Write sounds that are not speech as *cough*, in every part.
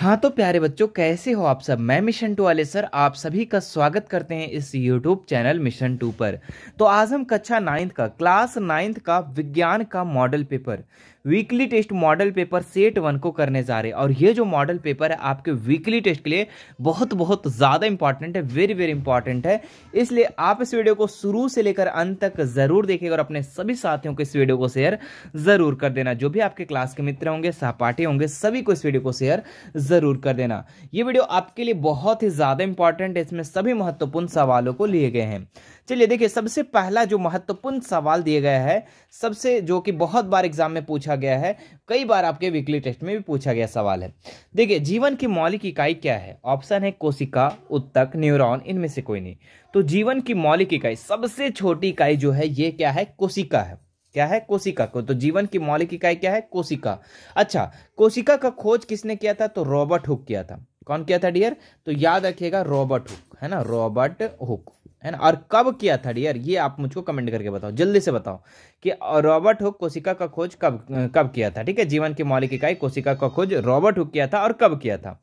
हाँ तो प्यारे बच्चों कैसे हो आप सब मैं मिशन टू वाले सर आप सभी का स्वागत करते हैं इस यूट्यूब चैनल मिशन टू पर तो आज हम कक्षा नाइन्थ का क्लास नाइन्थ का विज्ञान का model paper weekly test model paper set one को करने जा रहे हैं और ये जो मॉडल पेपर है आपके वीकली टेस्ट के लिए बहुत बहुत ज़्यादा इंपॉर्टेंट है वेरी वेरी इंपॉर्टेंट है इसलिए आप इस वीडियो को शुरू से लेकर अंत तक ज़रूर देखेंगे और अपने सभी साथियों को इस वीडियो को शेयर ज़रूर कर देना जो भी आपके क्लास के मित्र होंगे सहपाठी होंगे सभी को इस वीडियो को शेयर ज़रूर कर देना ये वीडियो आपके लिए बहुत ही ज़्यादा इंपॉर्टेंट है इसमें सभी महत्वपूर्ण सवालों को लिए गए हैं चलिए देखिए सबसे पहला जो महत्वपूर्ण सवाल दिया गया है सबसे जो कि बहुत बार एग्जाम में पूछा गया है कई बार आपके वीकली टेस्ट में भी पूछा गया सवाल है देखिए जीवन की मौलिक इकाई क्या है ऑप्शन है कोशिका उत्तक न्यूरॉन इनमें से कोई नहीं तो जीवन की मौलिक इकाई सबसे छोटी इकाई जो है ये क्या है कोशिका है क्या है कोशिका को तो जीवन की मौलिक इकाई क्या है कोशिका अच्छा कोशिका का खोज किसने किया था तो रॉबर्ट हुक किया था कौन किया था डियर तो याद रखिएगा रॉबर्ट हुक है ना रॉबर्ट हुक है ना और कब किया था डियर ये आप मुझको कमेंट करके बताओ जल्दी से बताओ कि रॉबर्ट हुक कोशिका का खोज कब कब किया था ठीक है जीवन की मौलिक इकाई कोशिका का खोज रॉबर्ट हुक किया था और कब किया था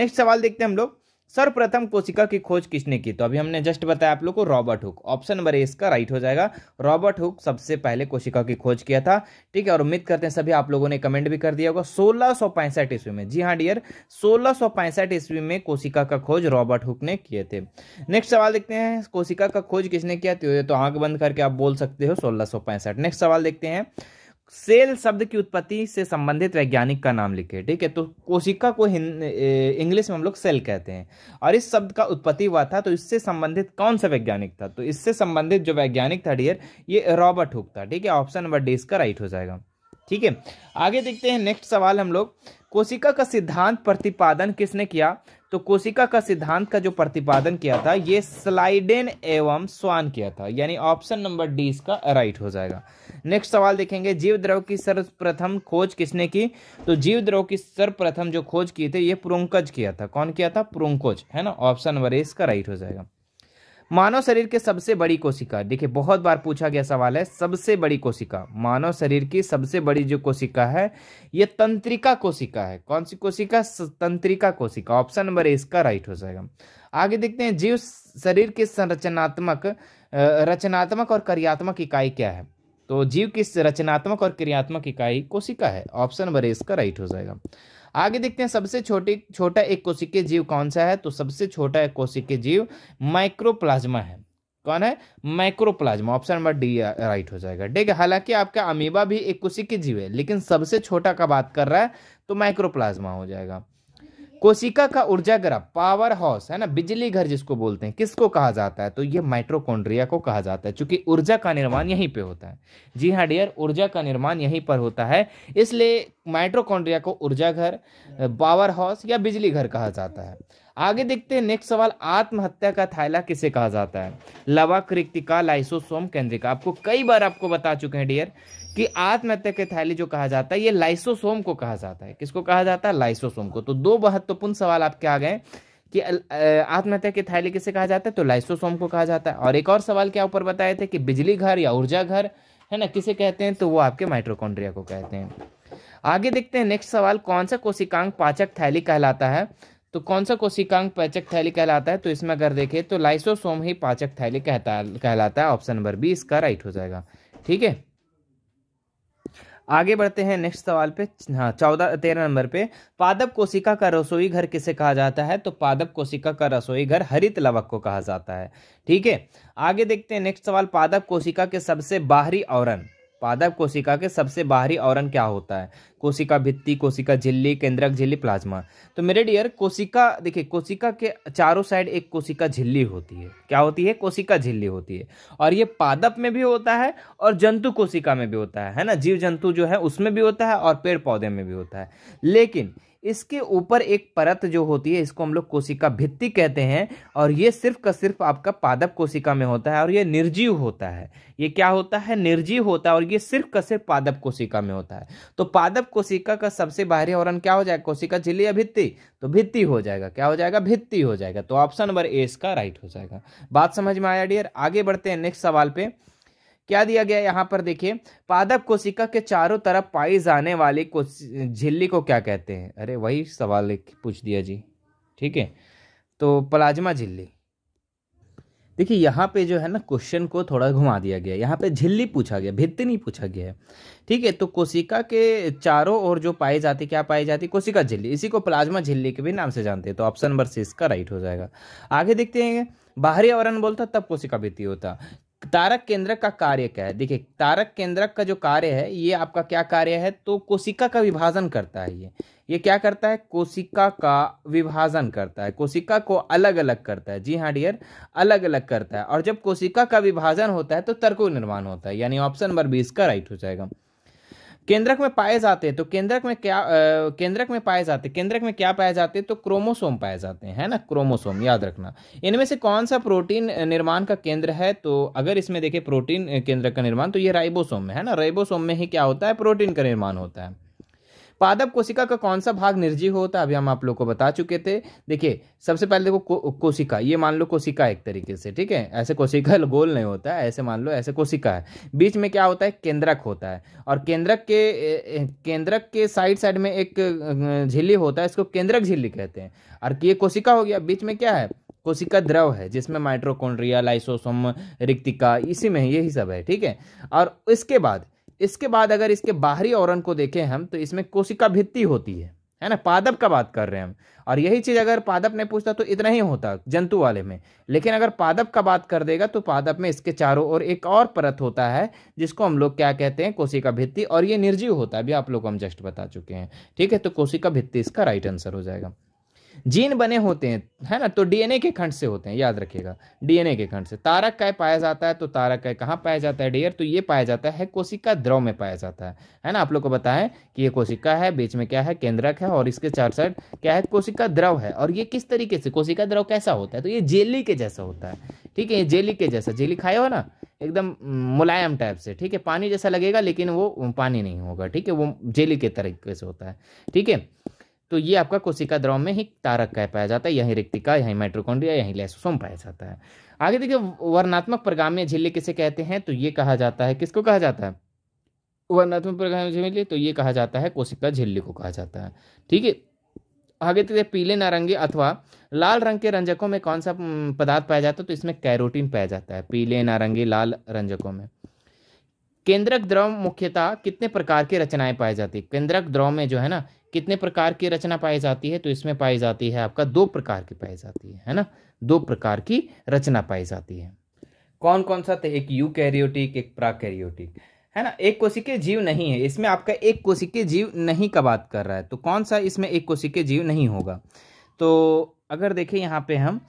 नेक्स्ट सवाल देखते हैं हम लोग सर्वप्रथम कोशिका की खोज किसने की तो अभी हमने जस्ट बताया आप लोग को Robert Hooke option number A इसका राइट हो जाएगा रॉबर्ट हुक सबसे पहले कोशिका की खोज किया था ठीक है और उम्मीद करते हैं सभी आप लोगों ने कमेंट भी कर दिया होगा सोलह सौ पैंसठ ईस्वी में जी हाँ डियर सोलह सौ पैंसठ ईस्वी में कोशिका का खोज रॉबर्ट हुक ने किए थे नेक्स्ट सवाल देखते हैं कोशिका का खोज किसने किया तो तो आंख बंद करके आप बोल सकते हो सोलह नेक्स्ट सवाल देखते हैं सेल शब्द की उत्पत्ति से संबंधित वैज्ञानिक का नाम लिखे ठीक है तो कोशिका को इंग्लिश में हम लोग सेल कहते हैं और इस शब्द का उत्पत्ति हुआ था तो इससे संबंधित कौन सा वैज्ञानिक था तो इससे संबंधित जो वैज्ञानिक था डियर ये रॉबर्ट हुक था ठीक है ऑप्शन नंबर डी इसका राइट हो जाएगा ठीक है आगे देखते हैं नेक्स्ट सवाल हम लोग कोशिका का सिद्धांत प्रतिपादन किसने किया तो कोशिका का सिद्धांत का जो प्रतिपादन किया था ये स्लाइडेन एवं स्वान किया था यानी ऑप्शन नंबर डी इसका राइट हो जाएगा नेक्स्ट सवाल देखेंगे जीव द्रव की सर्वप्रथम खोज किसने की तो जीव द्रव की सर्वप्रथम जो खोज की थी ये पुरुंकज किया था कौन किया था पुरुंकोज है ना ऑप्शन नंबर ए इसका राइट हो जाएगा मानव शरीर के सबसे बड़ी कोशिका देखिए बहुत बार पूछा गया सवाल है सबसे बड़ी कोशिका मानव शरीर की सबसे बड़ी जो कोशिका है यह तंत्रिका कोशिका है कौन सी कोशिका तंत्रिका कोशिका ऑप्शन नंबर ए इसका राइट हो जाएगा आगे देखते हैं जीव शरीर की संरचनात्मक रचनात्मक और क्रियात्मक इकाई क्या है तो जीव की रचनात्मक और क्रियात्मक इकाई कोशिका है ऑप्शन नंबर ए इसका राइट हो जाएगा आगे देखते हैं सबसे छोटी छोटा एक कोशिकीय जीव कौन सा है तो सबसे छोटा एक कोशिकीय जीव माइक्रोप्लाज्मा है कौन है mycoplasma option number D right हो जाएगा ठीक है हालांकि आपका अमीबा भी एक कोशिकीय जीव है लेकिन सबसे छोटा का बात कर रहा है तो माइक्रोप्लाज्मा हो जाएगा कोशिका का ऊर्जा ग्रह पावर हाउस है ना बिजली घर जिसको बोलते हैं किसको कहा जाता है तो ये माइट्रोकोड्रिया को कहा जाता है क्योंकि ऊर्जा का निर्माण यहीं पे होता है जी हाँ डियर ऊर्जा का निर्माण यहीं पर होता है इसलिए माइट्रोकॉन्ड्रिया को ऊर्जा घर पावर हाउस या बिजली घर कहा जाता है आगे देखते हैं नेक्स्ट सवाल आत्महत्या का थैला किसे कहा जाता है लवा कृतिका लाइसोसोम केंद्रिका आपको कई बार आपको बता चुके हैं डियर कि आत्महत्या के थैली जो कहा जाता है ये लाइसोसोम को कहा जाता है किसको कहा जाता है लाइसोसोम को तो दो बहत्तर महत्वपूर्ण सवाल आपके आ गए कि आत्महत्या के थैली किसे कहा जाता है तो लाइसोसोम को कहा जाता है और एक और सवाल क्या ऊपर बताए थे कि बिजली घर या ऊर्जा घर है ना किसे कहते हैं तो वो आपके माइट्रोकॉन्ड्रिया को कहते हैं आगे देखते हैं नेक्स्ट सवाल कौन सा कोशिकांग पाचक थैली कहलाता है तो कौन सा कोशिकांग पाचक थैली कहलाता है तो इसमें अगर देखें तो लाइसोसोम ही पाचक थैली कहता कहलाता है ऑप्शन नंबर बी इसका राइट हो जाएगा ठीक है आगे बढ़ते हैं नेक्स्ट सवाल पे हाँ चौदह तेरह नंबर पे पादप कोशिका का रसोई घर किसे कहा जाता है तो पादप कोशिका का रसोई घर हरित लवक को कहा जाता है ठीक है आगे देखते हैं नेक्स्ट सवाल पादप कोशिका के सबसे बाहरी आवरण पादप कोशिका के सबसे बाहरी आवरण क्या होता है कोशिका भित्ति कोशिका झिल्ली केंद्रक झिल्ली प्लाज्मा तो मेरे डियर कोशिका देखिए कोशिका के चारों साइड एक कोशिका झिल्ली होती है क्या होती है कोशिका झिल्ली होती है और ये पादप में भी होता है और जंतु कोशिका में भी होता है है ना जीव जंतु जो है उसमें भी होता है और पेड़ पौधे में भी होता है लेकिन इसके ऊपर एक परत जो होती है इसको हम लोग कोशिका भित्ति कहते हैं और ये सिर्फ का सिर्फ आपका पादप कोशिका में होता है और ये निर्जीव होता है ये क्या होता है निर्जीव होता है और ये सिर्फ का सिर्फ पादप कोशिका में होता है तो पादप कोशिका का सबसे बाहरी आवरण क्या हो जाएगा कोशिका झिल्ली या भित्ति तो भित्ति हो जाएगा क्या हो जाएगा भित्ति हो जाएगा तो ऑप्शन नंबर ए इसका राइट हो जाएगा बात समझ में आया डियर आगे बढ़ते हैं नेक्स्ट सवाल पे क्या दिया गया यहाँ पर देखिए पादप कोशिका के चारों तरफ पाई जाने वाली झिल्ली को क्या कहते हैं अरे वही सवाल पूछ दिया जी ठीक है तो प्लाज्मा झिल्ली देखिए यहाँ पे जो है ना क्वेश्चन को थोड़ा घुमा दिया गया यहाँ पे झिल्ली पूछा गया भित्ति नहीं पूछा गया है ठीक है तो कोशिका के चारों ओर जो पाई जाती क्या पाई जाती कोशिका झिल्ली इसी को प्लाज्मा झिल्ली के भी नाम से जानते हैं तो ऑप्शन नंबर सी इसका राइट हो जाएगा आगे देखते हैं बाहरी आवरण बोलता तब कोशिका भित्ती होता तारक केंद्रक का कार्य क्या है देखिए तारक केंद्रक का जो कार्य है ये आपका क्या कार्य है तो कोशिका का विभाजन करता है ये ये क्या करता है कोशिका का विभाजन करता है कोशिका को अलग अलग करता है जी हाँ डियर अलग अलग करता है और जब कोशिका का विभाजन होता है तो तर्को निर्माण होता है यानी ऑप्शन नंबर बीस का राइट हो जाएगा केंद्रक में पाए जाते हैं तो केंद्रक में क्या केंद्रक में पाए जाते हैं केंद्रक में क्या पाए जाते हैं तो क्रोमोसोम पाए जाते हैं है ना क्रोमोसोम याद रखना इनमें से कौन सा प्रोटीन निर्माण का केंद्र है तो अगर इसमें देखें प्रोटीन केंद्र का निर्माण तो ये राइबोसोम में है ना राइबोसोम में ही क्या होता है प्रोटीन का निर्माण होता है पादप कोशिका का कौन सा भाग निर्जीव होता है अभी हम आप लोग को बता चुके थे देखिए सबसे पहले देखो को, कोशिका ये मान लो कोशिका एक तरीके से ठीक है ऐसे कोशिका *laughs* गोल नहीं होता है ऐसे मान लो ऐसे कोशिका है बीच में क्या होता है केंद्रक होता है और केंद्रक के केंद्रक के साइड साइड में एक झिल्ली होता है इसको केंद्रक झिल्ली कहते हैं और ये कोशिका हो गया बीच में क्या है कोशिका द्रव है जिसमें माइट्रोकोन्ड्रिया लाइसोसोम रिक्तिका इसी में यही सब है ठीक है और इसके बाद इसके बाद अगर इसके बाहरी औरन को देखें हम तो इसमें कोशिका भित्ति होती है है ना पादप का बात कर रहे हैं हम और यही चीज़ अगर पादप ने पूछता तो इतना ही होता जंतु वाले में लेकिन अगर पादप का बात कर देगा तो पादप में इसके चारों ओर एक और परत होता है जिसको हम लोग क्या कहते हैं कोशिका भित्ति और ये निर्जीव होता है अभी आप लोग हम जस्ट बता चुके हैं ठीक है तो कोशिका भित्ति इसका राइट आंसर हो जाएगा जीन बने होते हैं है ना तो डीएनए के खंड से होते हैं याद रखिएगा डीएनए के खंड से तारक काय पाया जाता है तो तारक काय कहाँ पाया जाता है डियर तो ये पाया जाता है कोशिका द्रव में पाया जाता है है ना आप लोग को बताएं कि ये कोशिका है बीच में क्या है केंद्रक है और इसके चार साइड क्या है कोशिका द्रव है और ये किस तरीके से कोशिका द्रव कैसा होता है तो ये जेली के जैसा होता है ठीक है ये जेली के जैसा जेली खाए हो ना एकदम मुलायम टाइप से ठीक है पानी जैसा लगेगा लेकिन वो पानी नहीं होगा ठीक है वो जेली के तरीके से होता है ठीक है तो ये आपका कोशिका द्रव में ही तारक कह पाया जाता है यही रिक्तिका यही माइट्रोकॉन्ड्रिया यही लेसोसोम पाया जाता है आगे देखिए वर्णात्मक परगामीय झिल्ली किसे कहते हैं तो ये कहा जाता है किसको कहा जाता है वर्णात्मक परगामीय झिल्ली तो ये कहा जाता है कोशिका झिल्ली को कहा जाता है ठीक है आगे देखिए पीले नारंगी अथवा लाल रंग के रंजकों में कौन सा पदार्थ पाया जाता है तो इसमें कैरोटीन पाया जाता है पीले नारंगी लाल रंजकों में केंद्रक द्रव मुख्यतः कितने प्रकार की रचनाएं पाई जाती है केंद्रक द्रव में जो है ना कितने प्रकार की रचना पाई जाती है तो इसमें पाई जाती है आपका दो प्रकार की पाई जाती है है ना दो प्रकार की रचना पाई जाती है कौन कौन सा तो एक यू कैरियोटिक एक प्राकैरियोटिक है ना एक कोशिकीय जीव नहीं है इसमें आपका एक कोशिकीय जीव नहीं का बात कर रहा है तो कौन सा इसमें एक कोशिकीय जीव नहीं होगा तो अगर देखें यहाँ पे हम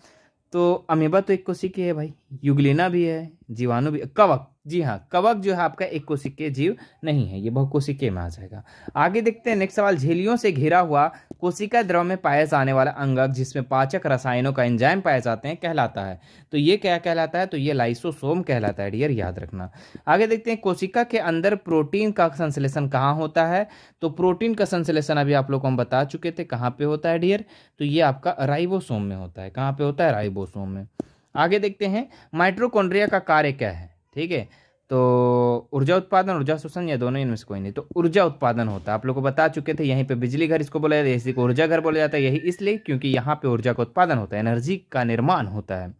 तो अमीबा तो एक कोशिकीय है भाई युगलेना भी है जीवाणु भी कवक जी हाँ कवक जो है आपका एक कोशिकीय जीव नहीं है ये बहुकोशिकीय में आ जाएगा आगे देखते हैं नेक्स्ट सवाल झेलियों से घिरा हुआ कोशिका द्रव में पाया जाने वाला अंगक जिसमें पाचक रसायनों का एंजाइम पाए जाते हैं कहलाता है तो ये क्या कहलाता है तो ये लाइसोसोम कहलाता है डियर याद रखना आगे देखते हैं कोशिका के अंदर प्रोटीन का संश्लेषण कहाँ होता है तो प्रोटीन का संश्लेषण अभी आप लोग हम बता चुके थे कहाँ पे होता है डियर तो ये आपका राइबोसोम में होता है कहाँ पे होता है राइबोसोम में आगे देखते हैं माइट्रोकोन्ड्रिया का कार्य क्या है ठीक है तो ऊर्जा उत्पादन ऊर्जा शोषण या दोनों इनमें से कोई नहीं तो ऊर्जा उत्पादन होता है आप लोगों को बता चुके थे यहीं पे बिजली घर इसको बोला जाता है इसी को ऊर्जा घर बोला जाता है यही इसलिए क्योंकि यहाँ पे ऊर्जा का उत्पादन होता है एनर्जी का निर्माण होता है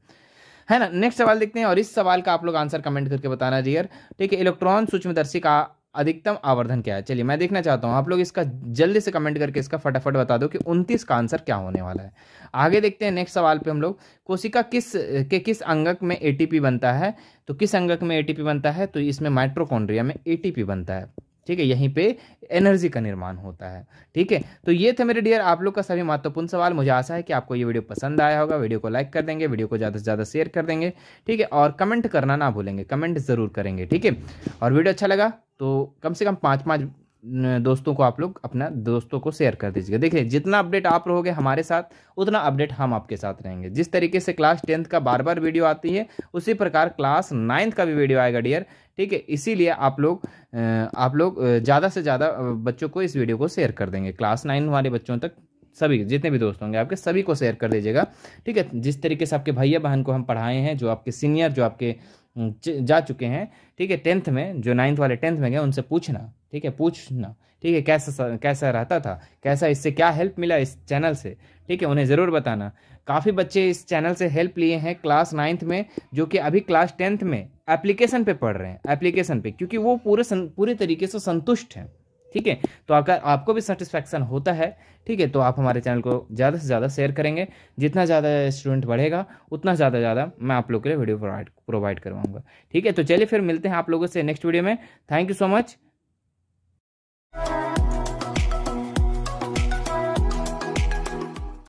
है ना नेक्स्ट सवाल देखते हैं और इस सवाल का आप लोग आंसर कमेंट करके बताना जी ठीक है इलेक्ट्रॉन सूक्ष्मदर्शी का अधिकतम आवर्धन क्या है चलिए मैं देखना चाहता हूँ आप लोग इसका जल्दी से कमेंट करके इसका फटाफट बता दो कि उनतीस का आंसर क्या होने वाला है आगे देखते हैं नेक्स्ट सवाल पे हम लोग कोशिका किस के किस अंगक में एटीपी बनता है तो किस अंगक में एटीपी बनता है तो इसमें माइट्रोकॉन्ड्रिया में एटीपी बनता है ठीक है यहीं पे एनर्जी का निर्माण होता है ठीक है तो ये थे मेरे डियर आप लोग का सभी महत्वपूर्ण सवाल मुझे आशा है कि आपको ये वीडियो पसंद आया होगा वीडियो को लाइक कर देंगे वीडियो को ज़्यादा से ज़्यादा शेयर कर देंगे ठीक है और कमेंट करना ना भूलेंगे कमेंट ज़रूर करेंगे ठीक है और वीडियो अच्छा लगा तो कम से कम पाँच पाँच दोस्तों को आप लोग अपना दोस्तों को शेयर कर दीजिएगा देखिए जितना अपडेट आप रहोगे हमारे साथ उतना अपडेट हम आपके साथ रहेंगे जिस तरीके से क्लास टेंथ का बार बार वीडियो आती है उसी प्रकार क्लास नाइन्थ का भी वीडियो आएगा डियर ठीक है इसीलिए आप लोग आप लोग ज़्यादा से ज़्यादा बच्चों को इस वीडियो को शेयर कर देंगे क्लास नाइन वाले बच्चों तक सभी जितने भी दोस्त होंगे आपके सभी को शेयर कर दीजिएगा ठीक है जिस तरीके से आपके भैया बहन को हम पढ़ाए हैं जो आपके सीनियर जो आपके जा चुके हैं ठीक है टेंथ में जो नाइन्थ वाले टेंथ में गए उनसे पूछना ठीक है पूछना ठीक है कैसा कैसा रहता था कैसा इससे क्या हेल्प मिला इस चैनल से ठीक है उन्हें ज़रूर बताना काफ़ी बच्चे इस चैनल से हेल्प लिए हैं क्लास नाइन्थ में जो कि अभी क्लास टेंथ में एप्लीकेशन पे पढ़ रहे हैं एप्लीकेशन पे क्योंकि वो पूरे पूरे तरीके से संतुष्ट हैं ठीक है तो अगर आपको भी सेटिस्फैक्शन होता है ठीक है तो आप हमारे चैनल को ज़्यादा से ज़्यादा शेयर करेंगे जितना ज़्यादा स्टूडेंट बढ़ेगा उतना ज़्यादा ज़्यादा मैं आप लोग के लिए वीडियो प्रोवाइड प्रोवाइड करवाऊंगा ठीक है तो चलिए फिर मिलते हैं आप लोगों से नेक्स्ट वीडियो में थैंक यू सो मच